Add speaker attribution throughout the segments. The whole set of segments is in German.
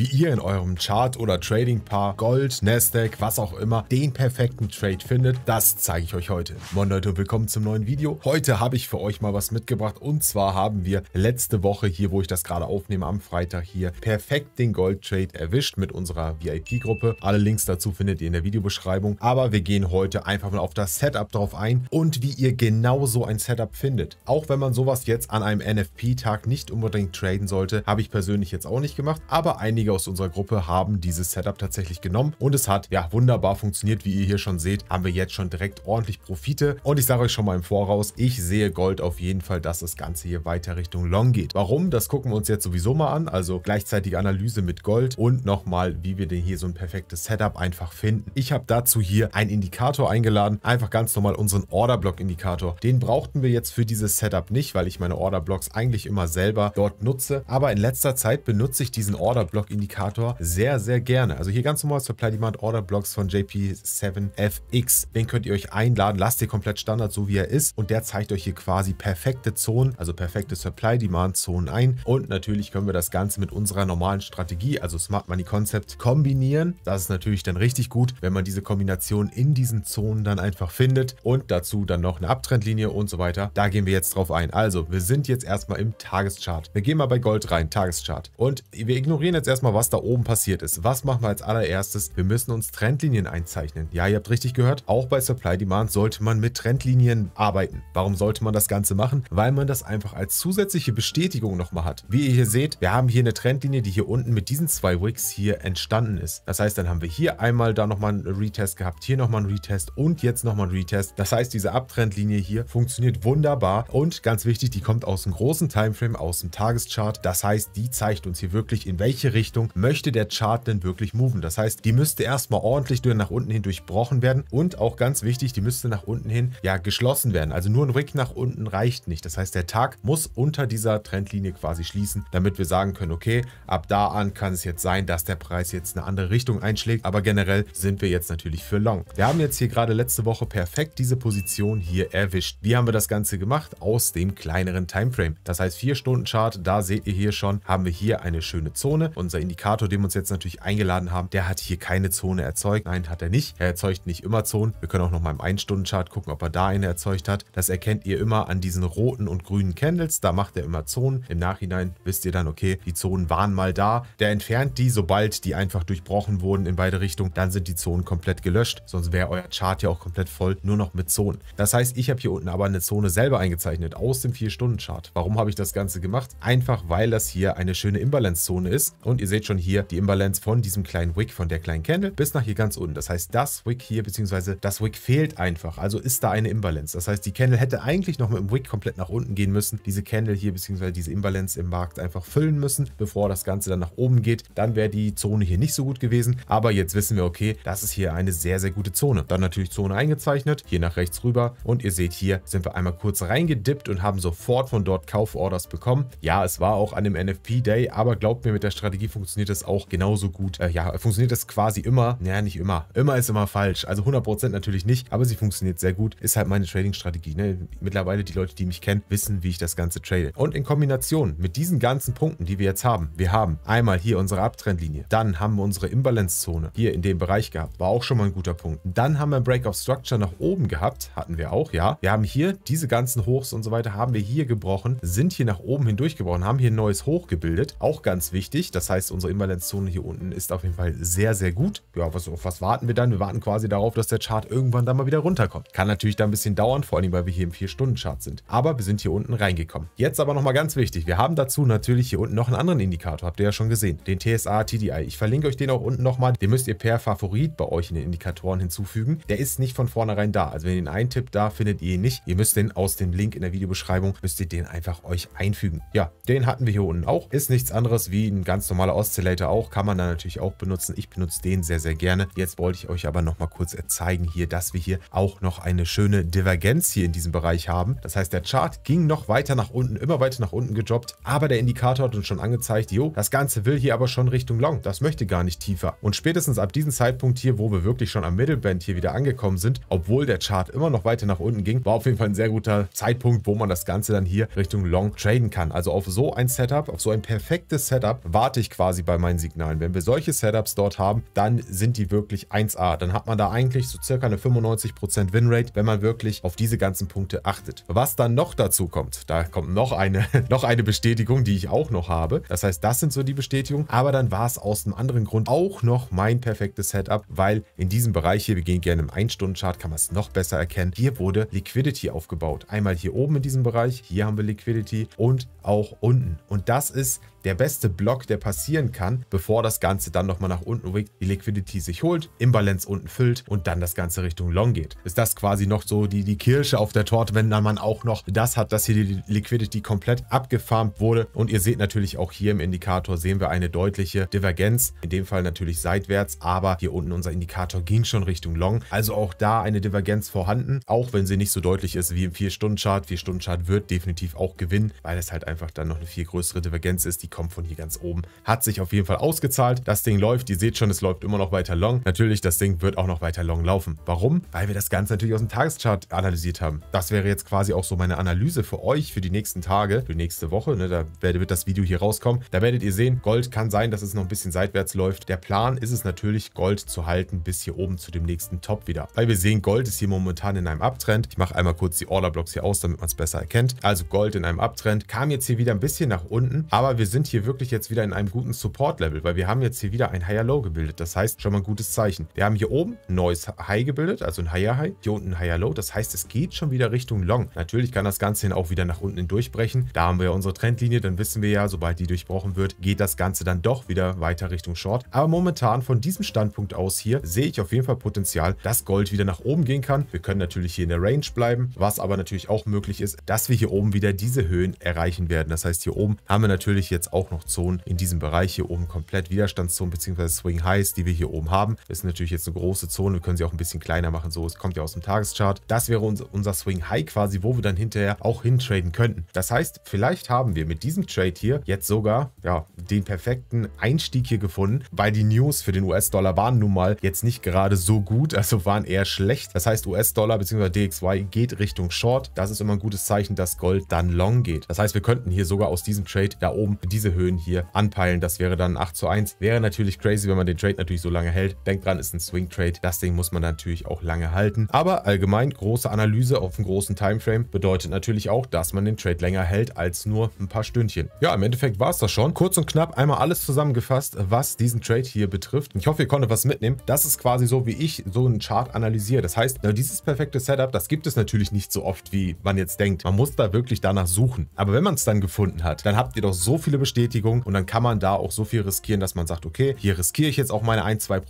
Speaker 1: wie ihr in eurem Chart oder Trading Paar, Gold, Nasdaq, was auch immer, den perfekten Trade findet, das zeige ich euch heute. Moin Leute und willkommen zum neuen Video. Heute habe ich für euch mal was mitgebracht und zwar haben wir letzte Woche hier, wo ich das gerade aufnehme, am Freitag hier perfekt den Gold Trade erwischt mit unserer VIP-Gruppe. Alle Links dazu findet ihr in der Videobeschreibung, aber wir gehen heute einfach mal auf das Setup drauf ein und wie ihr genau so ein Setup findet. Auch wenn man sowas jetzt an einem NFP-Tag nicht unbedingt traden sollte, habe ich persönlich jetzt auch nicht gemacht, aber einige einige aus unserer Gruppe haben dieses Setup tatsächlich genommen und es hat ja wunderbar funktioniert. Wie ihr hier schon seht, haben wir jetzt schon direkt ordentlich Profite und ich sage euch schon mal im Voraus, ich sehe Gold auf jeden Fall, dass das Ganze hier weiter Richtung Long geht. Warum? Das gucken wir uns jetzt sowieso mal an. Also gleichzeitig Analyse mit Gold und nochmal, wie wir denn hier so ein perfektes Setup einfach finden. Ich habe dazu hier einen Indikator eingeladen, einfach ganz normal unseren order block indikator Den brauchten wir jetzt für dieses Setup nicht, weil ich meine Order-Blocks eigentlich immer selber dort nutze. Aber in letzter Zeit benutze ich diesen order block indikator Indikator sehr, sehr gerne. Also hier ganz normal Supply Demand Order Blocks von JP7FX. Den könnt ihr euch einladen. Lasst ihr komplett Standard, so wie er ist. Und der zeigt euch hier quasi perfekte Zonen, also perfekte Supply Demand Zonen ein. Und natürlich können wir das Ganze mit unserer normalen Strategie, also Smart Money Concept, kombinieren. Das ist natürlich dann richtig gut, wenn man diese Kombination in diesen Zonen dann einfach findet. Und dazu dann noch eine Abtrendlinie und so weiter. Da gehen wir jetzt drauf ein. Also, wir sind jetzt erstmal im Tageschart. Wir gehen mal bei Gold rein, Tageschart. Und wir ignorieren jetzt erstmal mal, was da oben passiert ist. Was machen wir als allererstes? Wir müssen uns Trendlinien einzeichnen. Ja, ihr habt richtig gehört, auch bei Supply Demand sollte man mit Trendlinien arbeiten. Warum sollte man das Ganze machen? Weil man das einfach als zusätzliche Bestätigung nochmal hat. Wie ihr hier seht, wir haben hier eine Trendlinie, die hier unten mit diesen zwei Wicks hier entstanden ist. Das heißt, dann haben wir hier einmal da nochmal einen Retest gehabt, hier nochmal einen Retest und jetzt nochmal einen Retest. Das heißt, diese Abtrendlinie hier funktioniert wunderbar und ganz wichtig, die kommt aus einem großen Timeframe, aus dem Tageschart. Das heißt, die zeigt uns hier wirklich, in welche Richtung Richtung möchte der Chart denn wirklich moven. Das heißt, die müsste erstmal ordentlich nach unten hin durchbrochen werden und auch ganz wichtig, die müsste nach unten hin ja geschlossen werden. Also nur ein Rick nach unten reicht nicht. Das heißt, der Tag muss unter dieser Trendlinie quasi schließen, damit wir sagen können, okay, ab da an kann es jetzt sein, dass der Preis jetzt eine andere Richtung einschlägt. Aber generell sind wir jetzt natürlich für Long. Wir haben jetzt hier gerade letzte Woche perfekt diese Position hier erwischt. Wie haben wir das Ganze gemacht? Aus dem kleineren Timeframe. Das heißt, 4-Stunden-Chart, da seht ihr hier schon, haben wir hier eine schöne Zone. Unser Indikator, den wir uns jetzt natürlich eingeladen haben, der hat hier keine Zone erzeugt. Nein, hat er nicht. Er erzeugt nicht immer Zonen. Wir können auch noch mal im 1-Stunden-Chart gucken, ob er da eine erzeugt hat. Das erkennt ihr immer an diesen roten und grünen Candles. Da macht er immer Zonen. Im Nachhinein wisst ihr dann, okay, die Zonen waren mal da. Der entfernt die, sobald die einfach durchbrochen wurden in beide Richtungen. Dann sind die Zonen komplett gelöscht. Sonst wäre euer Chart ja auch komplett voll, nur noch mit Zonen. Das heißt, ich habe hier unten aber eine Zone selber eingezeichnet aus dem 4-Stunden-Chart. Warum habe ich das Ganze gemacht? Einfach, weil das hier eine schöne Imbalance-Zone ist und ihr seht schon hier die Imbalance von diesem kleinen Wick, von der kleinen Candle, bis nach hier ganz unten. Das heißt, das Wick hier, beziehungsweise das Wick fehlt einfach. Also ist da eine Imbalance. Das heißt, die Candle hätte eigentlich noch mit dem Wick komplett nach unten gehen müssen. Diese Candle hier, beziehungsweise diese Imbalance im Markt einfach füllen müssen, bevor das Ganze dann nach oben geht. Dann wäre die Zone hier nicht so gut gewesen. Aber jetzt wissen wir, okay, das ist hier eine sehr, sehr gute Zone. Dann natürlich Zone eingezeichnet, hier nach rechts rüber. Und ihr seht hier, sind wir einmal kurz reingedippt und haben sofort von dort Kauforders bekommen. Ja, es war auch an dem NFP-Day, aber glaubt mir, mit der Strategie von funktioniert das auch genauso gut. Äh, ja, funktioniert das quasi immer. Naja, nicht immer. Immer ist immer falsch. Also 100% natürlich nicht, aber sie funktioniert sehr gut. Ist halt meine Trading-Strategie. Ne? Mittlerweile die Leute, die mich kennen, wissen, wie ich das Ganze trade. Und in Kombination mit diesen ganzen Punkten, die wir jetzt haben, wir haben einmal hier unsere Abtrendlinie, dann haben wir unsere Imbalance-Zone hier in dem Bereich gehabt. War auch schon mal ein guter Punkt. Dann haben wir ein Break of Structure nach oben gehabt. Hatten wir auch, ja. Wir haben hier diese ganzen Hochs und so weiter haben wir hier gebrochen, sind hier nach oben hindurch gebrochen, haben hier ein neues Hoch gebildet. Auch ganz wichtig. Das heißt, unsere Invalenzzone hier unten ist auf jeden Fall sehr, sehr gut. Ja, was, auf was warten wir dann? Wir warten quasi darauf, dass der Chart irgendwann dann mal wieder runterkommt. Kann natürlich da ein bisschen dauern, vor allem, weil wir hier im 4-Stunden-Chart sind. Aber wir sind hier unten reingekommen. Jetzt aber nochmal ganz wichtig. Wir haben dazu natürlich hier unten noch einen anderen Indikator. Habt ihr ja schon gesehen. Den TSA TDI. Ich verlinke euch den auch unten nochmal. Den müsst ihr per Favorit bei euch in den Indikatoren hinzufügen. Der ist nicht von vornherein da. Also wenn ihr den eintippt, da findet ihr ihn nicht. Ihr müsst den aus dem Link in der Videobeschreibung, müsst ihr den einfach euch einfügen. Ja, den hatten wir hier unten auch. Ist nichts anderes wie ein ganz normaler Oszillator auch, kann man da natürlich auch benutzen. Ich benutze den sehr, sehr gerne. Jetzt wollte ich euch aber nochmal kurz zeigen hier, dass wir hier auch noch eine schöne Divergenz hier in diesem Bereich haben. Das heißt, der Chart ging noch weiter nach unten, immer weiter nach unten gejobbt, aber der Indikator hat uns schon angezeigt, jo, das Ganze will hier aber schon Richtung Long. Das möchte gar nicht tiefer. Und spätestens ab diesem Zeitpunkt hier, wo wir wirklich schon am Middleband hier wieder angekommen sind, obwohl der Chart immer noch weiter nach unten ging, war auf jeden Fall ein sehr guter Zeitpunkt, wo man das Ganze dann hier Richtung Long traden kann. Also auf so ein Setup, auf so ein perfektes Setup warte ich quasi quasi bei meinen Signalen. Wenn wir solche Setups dort haben, dann sind die wirklich 1A. Dann hat man da eigentlich so circa eine 95% Winrate, wenn man wirklich auf diese ganzen Punkte achtet. Was dann noch dazu kommt, da kommt noch eine, noch eine Bestätigung, die ich auch noch habe. Das heißt, das sind so die Bestätigungen. Aber dann war es aus einem anderen Grund auch noch mein perfektes Setup, weil in diesem Bereich hier, wir gehen gerne im 1-Stunden-Chart, kann man es noch besser erkennen. Hier wurde Liquidity aufgebaut. Einmal hier oben in diesem Bereich, hier haben wir Liquidity und auch unten. Und das ist der beste Block, der passieren kann, bevor das Ganze dann nochmal nach unten rückt, die Liquidity sich holt, im Balance unten füllt und dann das Ganze Richtung Long geht. Ist das quasi noch so die, die Kirsche auf der Torte, wenn dann man auch noch das hat, dass hier die Liquidity komplett abgefarmt wurde. Und ihr seht natürlich auch hier im Indikator sehen wir eine deutliche Divergenz, in dem Fall natürlich seitwärts, aber hier unten unser Indikator ging schon Richtung Long. Also auch da eine Divergenz vorhanden, auch wenn sie nicht so deutlich ist wie im 4-Stunden-Chart. 4-Stunden-Chart wird definitiv auch gewinnen, weil es halt einfach dann noch eine viel größere Divergenz ist, die kommt von hier ganz oben. Hat sich auf jeden Fall ausgezahlt. Das Ding läuft, ihr seht schon, es läuft immer noch weiter long. Natürlich, das Ding wird auch noch weiter long laufen. Warum? Weil wir das Ganze natürlich aus dem Tageschart analysiert haben. Das wäre jetzt quasi auch so meine Analyse für euch für die nächsten Tage, für nächste Woche. Ne, da wird das Video hier rauskommen. Da werdet ihr sehen, Gold kann sein, dass es noch ein bisschen seitwärts läuft. Der Plan ist es natürlich, Gold zu halten bis hier oben zu dem nächsten Top wieder. Weil wir sehen, Gold ist hier momentan in einem Abtrend. Ich mache einmal kurz die Orderblocks hier aus, damit man es besser erkennt. Also Gold in einem Abtrend. Kam jetzt hier wieder ein bisschen nach unten, aber wir sind sind hier wirklich jetzt wieder in einem guten Support-Level, weil wir haben jetzt hier wieder ein Higher Low gebildet. Das heißt, schon mal ein gutes Zeichen. Wir haben hier oben ein neues High gebildet, also ein Higher High. Hier unten ein Higher Low. Das heißt, es geht schon wieder Richtung Long. Natürlich kann das Ganze dann auch wieder nach unten durchbrechen. Da haben wir ja unsere Trendlinie. Dann wissen wir ja, sobald die durchbrochen wird, geht das Ganze dann doch wieder weiter Richtung Short. Aber momentan von diesem Standpunkt aus hier sehe ich auf jeden Fall Potenzial, dass Gold wieder nach oben gehen kann. Wir können natürlich hier in der Range bleiben. Was aber natürlich auch möglich ist, dass wir hier oben wieder diese Höhen erreichen werden. Das heißt, hier oben haben wir natürlich jetzt auch noch Zonen in diesem Bereich. Hier oben komplett Widerstandszonen bzw. Swing Highs, die wir hier oben haben. Das ist natürlich jetzt eine große Zone. Wir können sie auch ein bisschen kleiner machen. So, es kommt ja aus dem Tageschart. Das wäre unser Swing High quasi, wo wir dann hinterher auch hintraden könnten. Das heißt, vielleicht haben wir mit diesem Trade hier jetzt sogar ja, den perfekten Einstieg hier gefunden, weil die News für den US-Dollar waren nun mal jetzt nicht gerade so gut, also waren eher schlecht. Das heißt, US-Dollar bzw. DXY geht Richtung Short. Das ist immer ein gutes Zeichen, dass Gold dann Long geht. Das heißt, wir könnten hier sogar aus diesem Trade da oben diese diese Höhen hier anpeilen. Das wäre dann 8 zu 1. Wäre natürlich crazy, wenn man den Trade natürlich so lange hält. Denkt dran, ist ein Swing-Trade. Das Ding muss man natürlich auch lange halten. Aber allgemein, große Analyse auf einem großen Timeframe bedeutet natürlich auch, dass man den Trade länger hält als nur ein paar Stündchen. Ja, im Endeffekt war es das schon. Kurz und knapp einmal alles zusammengefasst, was diesen Trade hier betrifft. Ich hoffe, ihr konntet was mitnehmen. Das ist quasi so, wie ich so einen Chart analysiere. Das heißt, dieses perfekte Setup, das gibt es natürlich nicht so oft, wie man jetzt denkt. Man muss da wirklich danach suchen. Aber wenn man es dann gefunden hat, dann habt ihr doch so viele Beschreibungen Bestätigung und dann kann man da auch so viel riskieren, dass man sagt, okay, hier riskiere ich jetzt auch meine 1, 2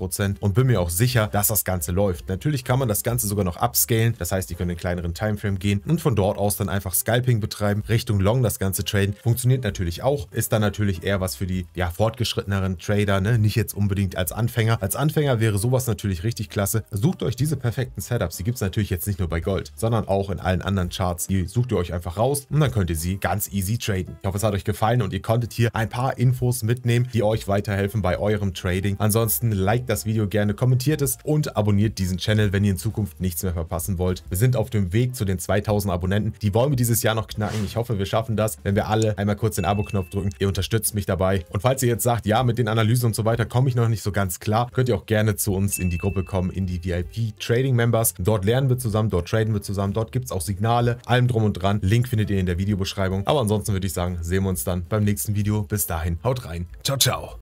Speaker 1: und bin mir auch sicher, dass das Ganze läuft. Natürlich kann man das Ganze sogar noch upscalen, das heißt, die können in einen kleineren Timeframe gehen und von dort aus dann einfach Scalping betreiben, Richtung Long das Ganze traden. Funktioniert natürlich auch, ist dann natürlich eher was für die ja, fortgeschritteneren Trader, ne? nicht jetzt unbedingt als Anfänger. Als Anfänger wäre sowas natürlich richtig klasse. Sucht euch diese perfekten Setups, die gibt es natürlich jetzt nicht nur bei Gold, sondern auch in allen anderen Charts. Die sucht ihr euch einfach raus und dann könnt ihr sie ganz easy traden. Ich hoffe, es hat euch gefallen und ihr konntet konntet hier ein paar Infos mitnehmen, die euch weiterhelfen bei eurem Trading. Ansonsten liked das Video gerne, kommentiert es und abonniert diesen Channel, wenn ihr in Zukunft nichts mehr verpassen wollt. Wir sind auf dem Weg zu den 2000 Abonnenten. Die wollen wir dieses Jahr noch knacken. Ich hoffe, wir schaffen das, wenn wir alle einmal kurz den Abo-Knopf drücken. Ihr unterstützt mich dabei. Und falls ihr jetzt sagt, ja, mit den Analysen und so weiter komme ich noch nicht so ganz klar, könnt ihr auch gerne zu uns in die Gruppe kommen, in die VIP Trading Members. Dort lernen wir zusammen, dort traden wir zusammen, dort gibt es auch Signale, allem drum und dran. Link findet ihr in der Videobeschreibung. Aber ansonsten würde ich sagen, sehen wir uns dann beim nächsten nächsten Video. Bis dahin, haut rein. Ciao, ciao.